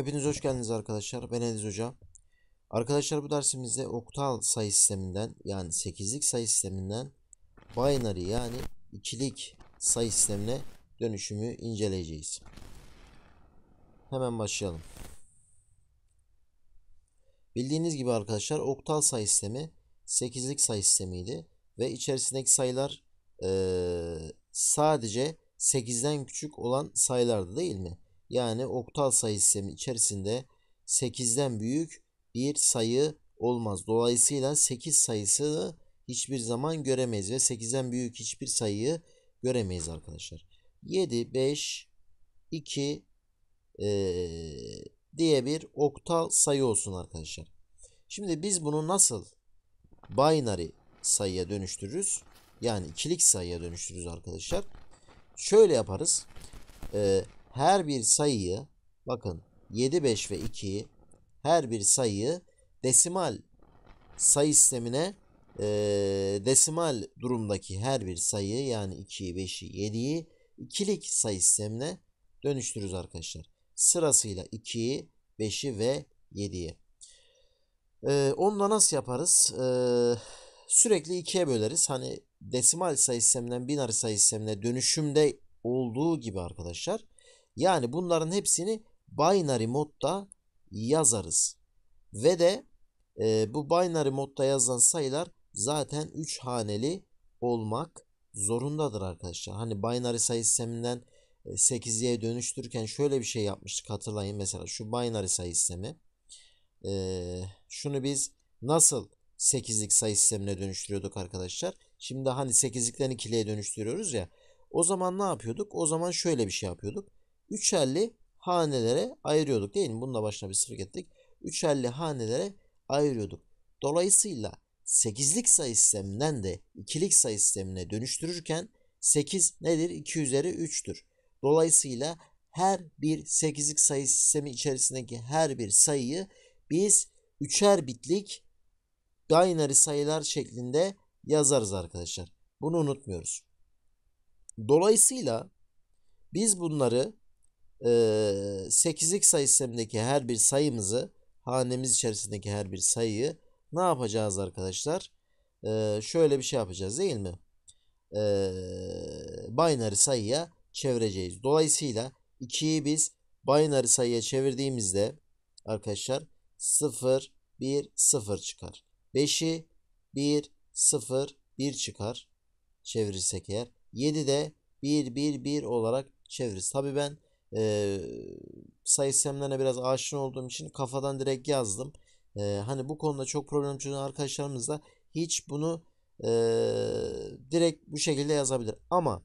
Hepiniz hoş geldiniz arkadaşlar. Ben Ediz Hoca. Arkadaşlar bu dersimizde oktal sayı sisteminden yani 8'lik sayı sisteminden binary yani ikilik sayı sistemine dönüşümü inceleyeceğiz. Hemen başlayalım. Bildiğiniz gibi arkadaşlar oktal sayı sistemi 8'lik sayı sistemiydi ve içerisindeki sayılar e, sadece 8'den küçük olan sayılardı değil mi? yani oktal sayı sistemi içerisinde 8'den büyük bir sayı olmaz. Dolayısıyla 8 sayısını hiçbir zaman göremeyiz ve 8'den büyük hiçbir sayıyı göremeyiz arkadaşlar. 7, 5, 2 e, diye bir oktal sayı olsun arkadaşlar. Şimdi biz bunu nasıl binary sayıya dönüştürürüz? Yani ikilik sayıya dönüştürürüz arkadaşlar. Şöyle yaparız. E, her bir sayıyı bakın 7, 5 ve 2'yi her bir sayıyı desimal sayı sistemine e, desimal durumdaki her bir sayı yani 2'yi 5'i 7'yi ikilik sayı sistemine dönüştürürüz arkadaşlar. Sırasıyla 2'yi 5'i ve 7'yi. Ee, onu da nasıl yaparız? Ee, sürekli 2'ye böleriz. Hani desimal sayı sisteminden binari sayı sistemine dönüşümde olduğu gibi arkadaşlar. Yani bunların hepsini binary modda yazarız. Ve de e, bu binary modda yazılan sayılar zaten 3 haneli olmak zorundadır arkadaşlar. Hani binary sayı sisteminden 8'ye dönüştürürken şöyle bir şey yapmıştık hatırlayın. Mesela şu binary sayı sistemi. E, şunu biz nasıl 8'lik sayı sistemine dönüştürüyorduk arkadaşlar. Şimdi hani 8'likten 2'liye dönüştürüyoruz ya. O zaman ne yapıyorduk? O zaman şöyle bir şey yapıyorduk üçerli hanelere ayırıyorduk değil mi? Bununla başına bir sıfır getirdik. Üçerli hanelere ayırıyorduk. Dolayısıyla 8'lik sayı sisteminden de ikilik sayı sistemine dönüştürürken 8 nedir? 2 üzeri 3'tür. Dolayısıyla her bir 8'lik sayı sistemi içerisindeki her bir sayıyı biz üçer bitlik binary sayılar şeklinde yazarız arkadaşlar. Bunu unutmuyoruz. Dolayısıyla biz bunları 8'lik sayı sistemindeki her bir sayımızı hanemiz içerisindeki her bir sayıyı ne yapacağız arkadaşlar? E, şöyle bir şey yapacağız değil mi? E, binary sayıya çevireceğiz. Dolayısıyla 2'yi biz binary sayıya çevirdiğimizde arkadaşlar 0 1 0 çıkar. 5'i 1 0 1 çıkar. Çevirirsek eğer. 7'de 1 1 1 olarak çeviririz. Tabi ben e, sayı sistemlerine biraz aşina olduğum için kafadan direkt yazdım. E, hani bu konuda çok problem çözen arkadaşlarımız da hiç bunu e, direkt bu şekilde yazabilir. Ama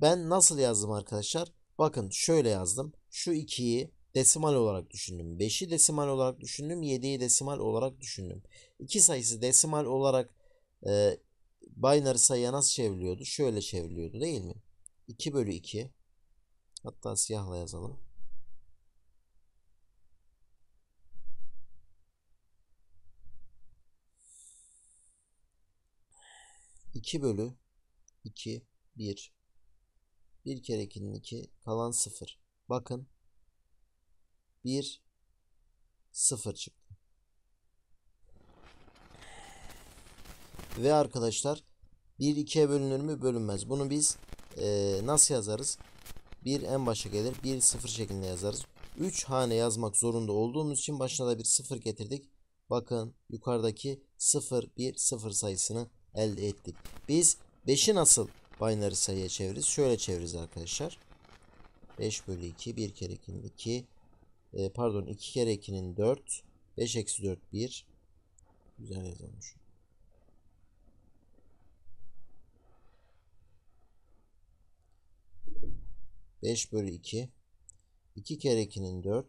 ben nasıl yazdım arkadaşlar? Bakın şöyle yazdım. Şu 2'yi desimal olarak düşündüm. 5'i desimal olarak düşündüm. 7'yi desimal olarak düşündüm. 2 sayısı desimal olarak e, binary sayıya nasıl çevriliyordu? Şöyle çevriliyordu değil mi? 2 bölü 2 Hatta siyahla yazalım. İki bölü iki bir. Bir kere 2'nin iki kalan sıfır. Bakın bir sıfır çıktı. Ve arkadaşlar bir ikiye bölünür mü bölünmez. Bunu biz e, nasıl yazarız? bir en başa gelir. bir sıfır şeklinde yazarız. 3 hane yazmak zorunda olduğumuz için başına da bir sıfır getirdik. Bakın yukarıdaki sıfır bir sıfır sayısını elde ettik. Biz 5'i nasıl binary sayıya çeviririz? Şöyle çeviririz arkadaşlar. 5 bölü 2 1 kere 2'nin 2 e, pardon 2 kere 2'nin 4 5 eksi 4 1 güzel yazılmış. 5 bölü 2. 2 kere 2'nin 4.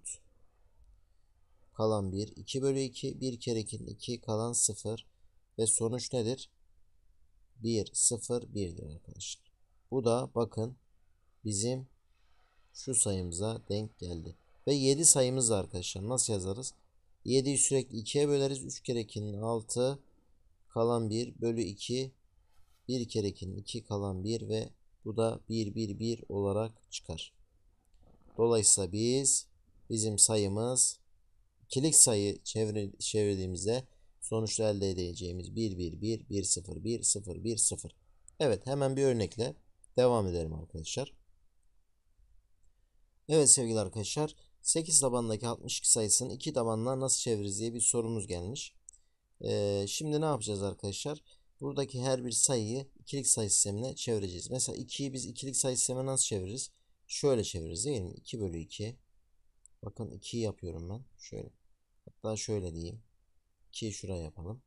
Kalan 1. 2 bölü 2. 1 kere 2'nin 2. Kalan 0. Ve sonuç nedir? 1, 0, 1'dir arkadaşlar. Bu da bakın bizim şu sayımıza denk geldi. Ve 7 sayımız arkadaşlar. Nasıl yazarız? 7'yi sürekli 2'ye böleriz. 3 kere 2'nin 6 kalan 1 bölü 2 1 kere 2'nin 2 kalan 1 ve bu da 1 1 1 olarak çıkar. Dolayısıyla biz bizim sayımız ikilik sayı çevirdiğimizde sonuçta elde edeceğimiz 1 1 1 1 0 1 0 1 0. Evet hemen bir örnekle devam edelim arkadaşlar. Evet sevgili arkadaşlar 8 tabandaki 62 sayısını 2 tabanla nasıl çeviririz diye bir sorumuz gelmiş. Ee, şimdi ne yapacağız arkadaşlar? Buradaki her bir sayıyı ikilik sayı sistemine çevireceğiz. Mesela 2'yi biz ikilik sayı sistemine nasıl çeviririz? Şöyle çeviririz değil mi? 2 bölü 2. Bakın 2'yi yapıyorum ben. Şöyle. Hatta şöyle diyeyim. 2'yi şuraya yapalım.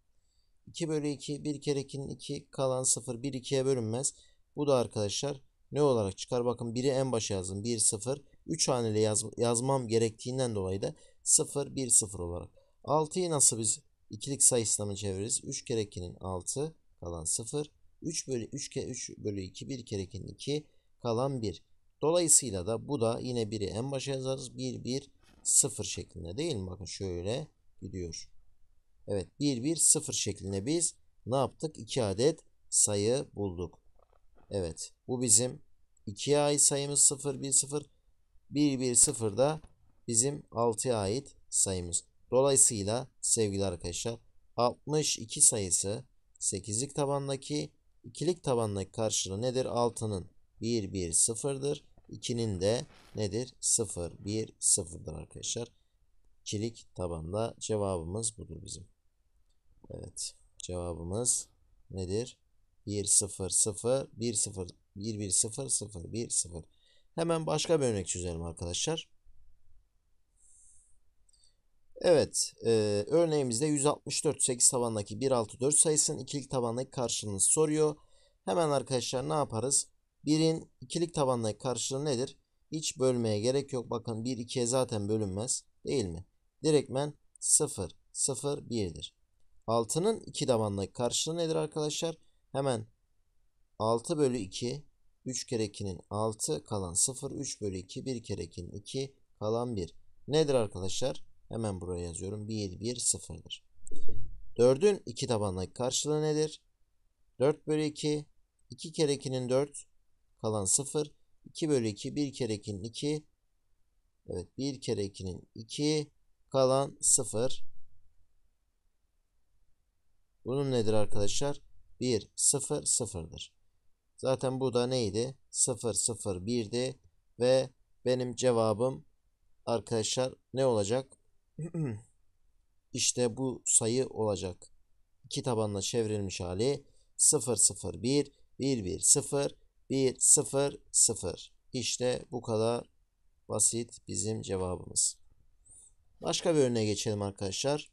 2 bölü 2 1 kere 2'nin 2 kalan 0 1 2'ye bölünmez. Bu da arkadaşlar ne olarak çıkar? Bakın 1'i en başa yazdım. 1 0 3 haneli yaz, yazmam gerektiğinden dolayı da 0 1 0 olarak. 6'yı nasıl biz ikilik sayı sistemine çeviririz? 3 kere 2'nin 6 kalan 0. 3 bölü 3 kere 3 bölü 2 1 kere 2'nin 2 kalan 1. Dolayısıyla da bu da yine 1'i en başa yazarız. 1 1 0 şeklinde değil mi? Bakın şöyle gidiyor. Evet 1 1 0 şeklinde biz ne yaptık? 2 adet sayı bulduk. Evet bu bizim 2'ye ait sayımız 0 1 0 1 1 0 da bizim 6'ya ait sayımız. Dolayısıyla sevgili arkadaşlar 62 sayısı 8'lik tabandaki ikilik tabandaki karşılığı nedir? 6'nın 1 1 0'dır. 2'nin de nedir? 0 1 0'dır arkadaşlar. İkilik tabanda cevabımız budur bizim. Evet. Cevabımız nedir? 1 0 0 1 0 1 1 0 0 1 0. Hemen başka bir örnek çözelim arkadaşlar. Evet, e, örneğimizde 164 8 tabandaki 164 sayısının ikilik tabandaki karşılığını soruyor. Hemen arkadaşlar ne yaparız? 1'in ikilik tabandaki karşılığı nedir? Hiç bölmeye gerek yok. Bakın 1 2'ye zaten bölünmez değil mi? Direktmen 0 0 1'dir. 6'nın 2 tabandaki karşılığı nedir arkadaşlar? Hemen 6 bölü 2 3 kere 2'nin 6 kalan 0 3 bölü 2 1 kere 2'nin 2 kalan 1. Nedir arkadaşlar? Hemen buraya yazıyorum. 1, 1, 0'dır. 4'ün 2 tabanındaki karşılığı nedir? 4 bölü 2. 2 kere 2'nin 4. Kalan 0. 2 bölü 2. 1 kere 2'nin 2. Evet 1 kere 2'nin 2. Kalan 0. Bunun nedir arkadaşlar? 1, 0, 0'dır. Zaten bu da neydi? 0, 0, 1'di. Ve benim cevabım arkadaşlar ne olacak? İşte bu sayı olacak. İki tabanla çevrilmiş hali 0 0 1 1 1 0 1 0 0. İşte bu kadar basit bizim cevabımız. Başka bir örneğe geçelim arkadaşlar.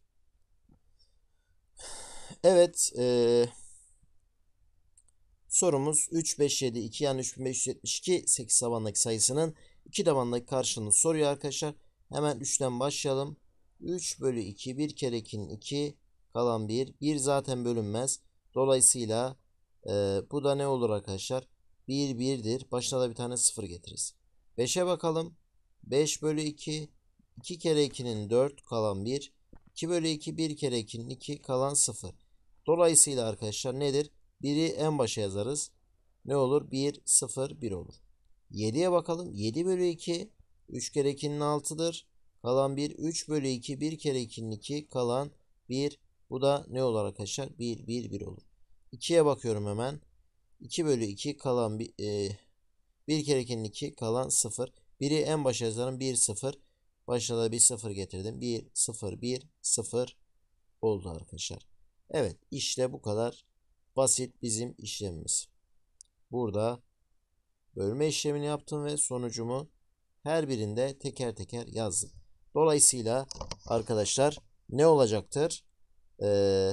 Evet. E, sorumuz 3, 5, 7, 2 yani 3572 8 tabandaki sayısının 2 tabandaki karşılığını soruyor arkadaşlar. Hemen 3'ten başlayalım. 3 bölü 2 bir kere 2'nin 2 kalan 1. 1 zaten bölünmez. Dolayısıyla e, bu da ne olur arkadaşlar? 1 1'dir. Başına da bir tane 0 getiririz. 5'e bakalım. 5 bölü 2 2 kere 2'nin 4 kalan 1. 2 bölü 2 1 kere 2'nin 2 kalan 0. Dolayısıyla arkadaşlar nedir? 1'i en başa yazarız. Ne olur? 1 0 1 olur. 7'ye bakalım. 7 bölü 2 3 kere 2'nin 6'dır. Kalan 1 3 bölü 2 1 kere 2'nin 2 kalan 1 bu da ne olarak arkadaşlar? 1 1 1 olur. 2'ye bakıyorum hemen. 2 bölü 2 kalan 1 e, 1 kere 2'nin 2 kalan 0. 1'i en başa yazarım 1 0. Başına da bir 0 getirdim. 1 0 1 0 oldu arkadaşlar. Evet işte bu kadar basit bizim işlemimiz. Burada bölme işlemini yaptım ve sonucumu her birinde teker teker yazdım. Dolayısıyla arkadaşlar ne olacaktır? Ee,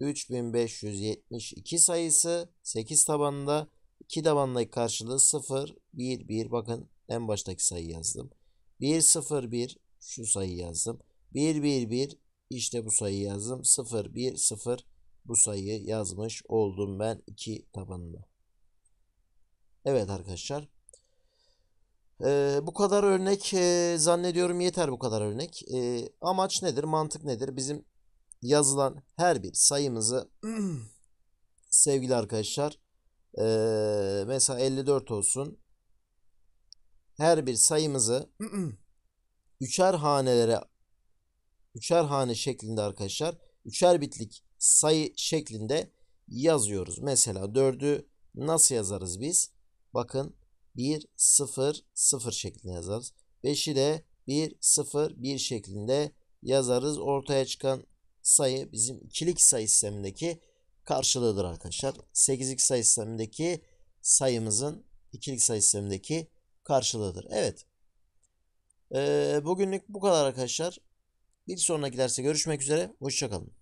3572 sayısı 8 tabanında 2 tabandaki karşılığı 0, 1, 1. Bakın en baştaki sayı yazdım. 1, 0, 1 şu sayı yazdım. 1, 1, 1 işte bu sayı yazdım. 0, 1, 0 bu sayı yazmış oldum ben 2 tabanında. Evet arkadaşlar e, bu kadar örnek e, zannediyorum yeter bu kadar örnek. E, amaç nedir? Mantık nedir? Bizim yazılan her bir sayımızı sevgili arkadaşlar e, mesela 54 olsun. Her bir sayımızı üçer hanelere üçer hane şeklinde arkadaşlar üçer bitlik sayı şeklinde yazıyoruz. Mesela 4'ü nasıl yazarız biz? Bakın 1 0 0 şeklinde yazarız. 5'i de 1 0 1 şeklinde yazarız. Ortaya çıkan sayı bizim ikilik sayı sistemindeki karşılığıdır arkadaşlar. 8'lik sayı sistemindeki sayımızın ikilik sayı sistemindeki karşılığıdır. Evet. Ee, bugünlük bu kadar arkadaşlar. Bir sonraki derste görüşmek üzere. Hoşçakalın.